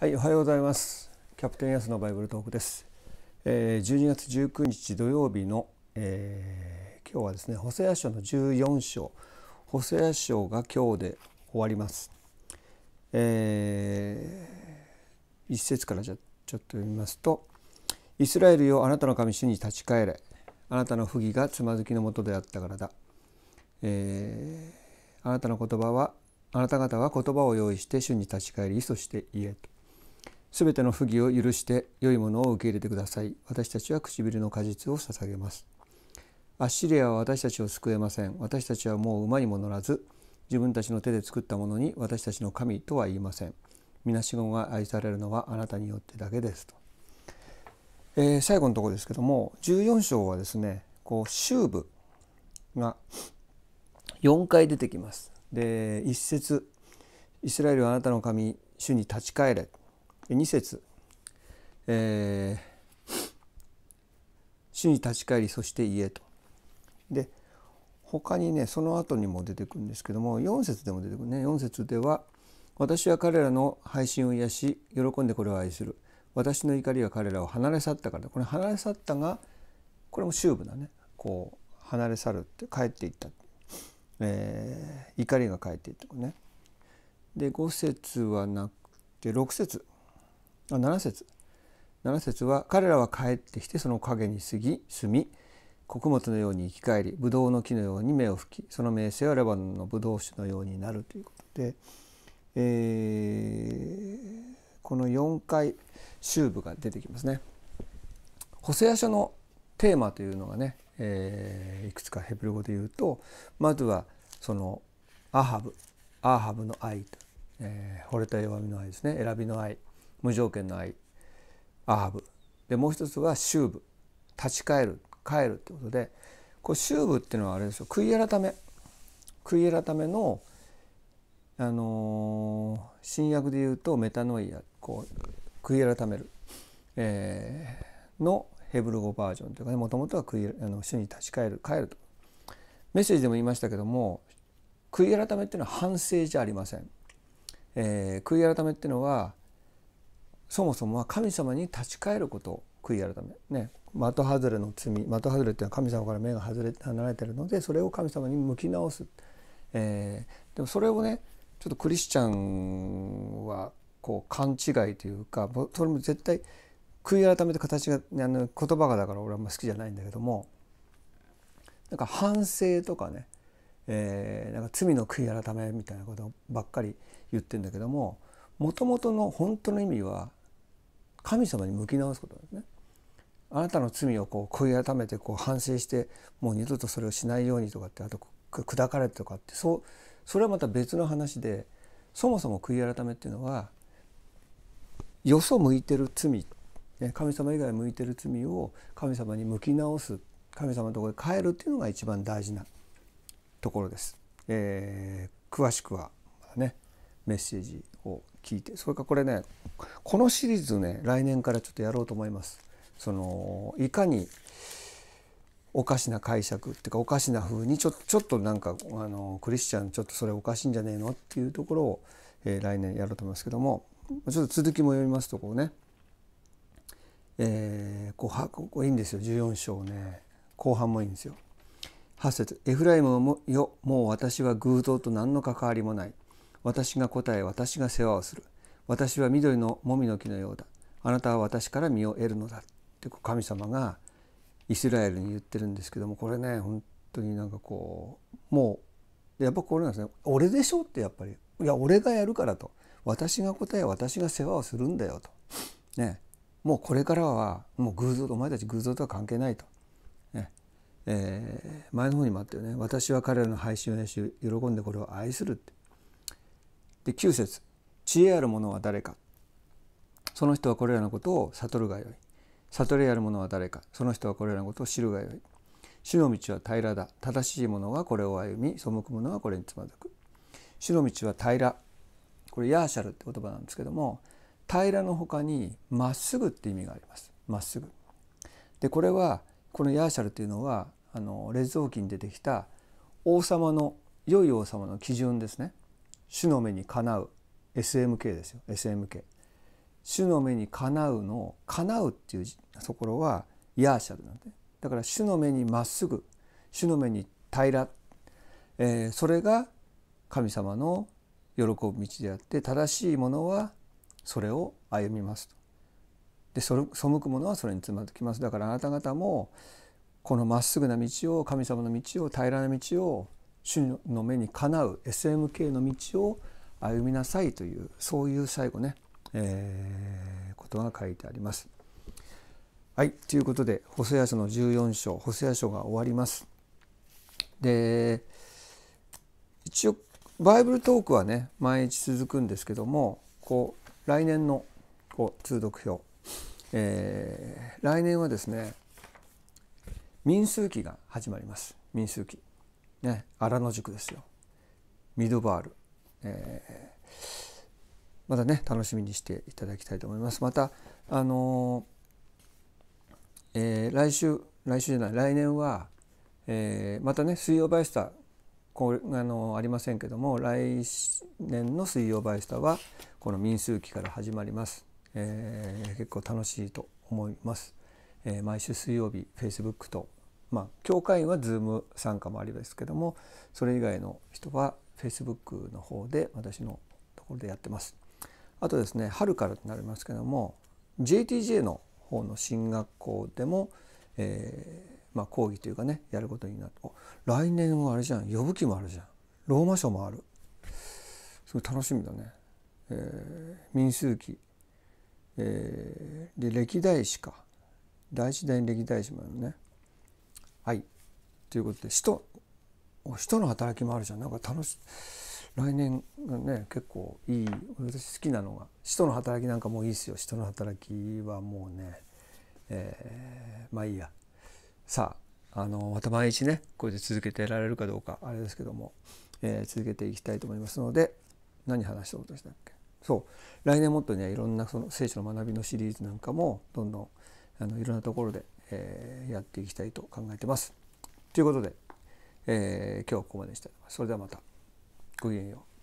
はいおはようございますキャプテンヤスのバイブルトークです、えー、12月19日土曜日の、えー、今日はですね補正書の14章補正書が今日で終わります、えー、一節からじゃちょっと読みますとイスラエルよあなたの神主に立ち返れあなたの不義がつまずきのもとであったからだ、えー、あなたの言葉はあなた方は言葉を用意して主に立ち返りそして言えとすべての不義を許して良いものを受け入れてください。私たちは唇の果実を捧げます。アッシリアは私たちを救えません。私たちはもう馬にも乗らず、自分たちの手で作ったものに私たちの神とは言いません。みなしごが愛されるのはあなたによってだけですと。えー、最後のところですけども、14章はですね、こう、終部が4回出てきます。で、一節、イスラエルはあなたの神、主に立ち返れ。2節、えー、主に立ち返りそして家と」で他にねその後にも出てくるんですけども4節でも出てくるね4節では「私は彼らの配信を癒し喜んでこれを愛する」「私の怒りは彼らを離れ去ったから」これ「離れ去ったが」これも終部だねこう離れ去るって帰っていった、えー、怒りが帰っていったね。で5節はなくて6節7節7節は彼らは帰ってきてその影に過ぎ住み穀物のように生き返りブドウの木のように芽を吹きその名声はレバノンのブドウ酒のようになるということで、えー、この4回終部が出てきますね。補正書のテーマというのがね、えー、いくつかヘブル語で言うとまずはそのアハブアハブの愛と、えー、惚れた弱みの愛ですね選びの愛無条件の愛アハブでもう一つは修部」「立ち返る帰るってことでこうっていうのはあれですよ悔い改め悔い改めの、あのー、新約で言うとメタノイアこう悔い改める、えー、のヘブル語バージョンというかねもともとは悔いあの主に立ち返る帰るとメッセージでも言いましたけども悔い改めっていうのは反省じゃありません。えー、悔い改めっていうのはそもそもは神様に立ち返ることを悔い改めね的外れの罪的外れっていうのは神様から目が外れ離れてるのでそれを神様に向き直す、えー、でもそれをねちょっとクリスチャンはこう勘違いというかそれも絶対悔い改めて形があの言葉がだから俺はあんま好きじゃないんだけどもなんか反省とかね、えー、なんか罪の悔い改めみたいなことばっかり言ってんだけどももともとの本当の意味は神様に向き直すことですね。あなたの罪をこう悔い改めてこう反省してもう二度とそれをしないようにとかってあと砕かれてとかってそうそれはまた別の話でそもそも悔い改めっていうのはよそ向いてる罪神様以外向いてる罪を神様に向き直す神様のところへ帰るっていうのが一番大事なところです。えー、詳しくはねメッセージ聞いてそれからこれねこのシリーズね来年からちょっとやろうと思います。そのいかにおかしな解釈っていうかおかしな風にちょちょっとなんかあのクリスチャンちょっとそれおかしいんじゃねえのっていうところを、えー、来年やろうと思いますけどもちょっと続きも読みますとこうね、えー、こうはここいいんですよ14章ね後半もいいんですよ。8節エフライムよもう私は偶像と何の関わりもない」私が答え、私が世話をする。私は緑のもみの木のようだ。あなたは私から身を得るのだ。って神様がイスラエルに言ってるんですけども、これね、本当になんかこう、もう、やっぱこれなんですね。俺でしょってやっぱり。いや、俺がやるからと。私が答え、私が世話をするんだよと。ね。もうこれからは、もう偶像と、お前たち偶像とは関係ないと。ね。えー、前の方にもあったよね。私は彼らの配信をし、喜んでこれを愛するって。で9節知恵ある者は誰かその人はこれらのことを悟るがよい悟りある者は誰かその人はこれらのことを知るがよい主の道は平らだ正しい者はこれを歩み背く者はこれにつまずく主の道は平らこれヤーシャルって言葉なんですけども平らの他にまっすぐって意味がありますまっすぐでこれはこのヤーシャルっていうのはあの列像記に出てきた王様の良い王様の基準ですね主の目にかなう SMK ですよ SMK。主の目にかなうの「かなう」っていうところはヤーシャルなんでだから主の目にまっすぐ主の目に平ら、えー、それが神様の喜ぶ道であって正しいものはそれを歩みますと。で背くものはそれにつまずきますだからあなた方もこのまっすぐな道を神様の道を平らな道を主の目にかなう SMK の道を歩みなさいというそういう最後ね、えー、ことが書いてあります。はいということで細谷書の14章細谷書が終わります。で一応バイブルトークはね毎日続くんですけどもこう来年のこう通読表、えー、来年はですね民数記が始まります民数記ね、荒野塾ですよミドバール、えー、またね楽しみにしていただきたいと思いますまたあのー、えー、来週来週じゃない来年は、えー、またね水曜バイスターこれあのありませんけども来年の水曜バイスター」はこの民数期から始まります、えー、結構楽しいと思います、えー、毎週水曜日 Facebook とまあ教会は Zoom 参加もありますけどもそれ以外の人は Facebook の方で私のところでやってます。あとですね春からてなりますけども JTJ の方の進学校でも、えー、まあ、講義というかねやることになって来年はあれじゃん呼ぶ気もあるじゃんローマ書もあるすごい楽しみだね、えー、民数記、えー、で歴代史か第一代歴代史もあるねはいということで使徒の働きもあるじゃんなんか楽し来年ね結構いい私好きなのが使徒の働きなんかもういいですよ人の働きはもうね、えー、まあいいやさああのまた毎日ねこれで続けてられるかどうかあれですけども、えー、続けていきたいと思いますので何話したことでしたっけそう来年もっとねいろんなその聖書の学びのシリーズなんかもどんどんあのいろんなところでえー、やっていきたいと考えてます。ということで、えー、今日はここまでにしたいそれではまた。ごきげんよう。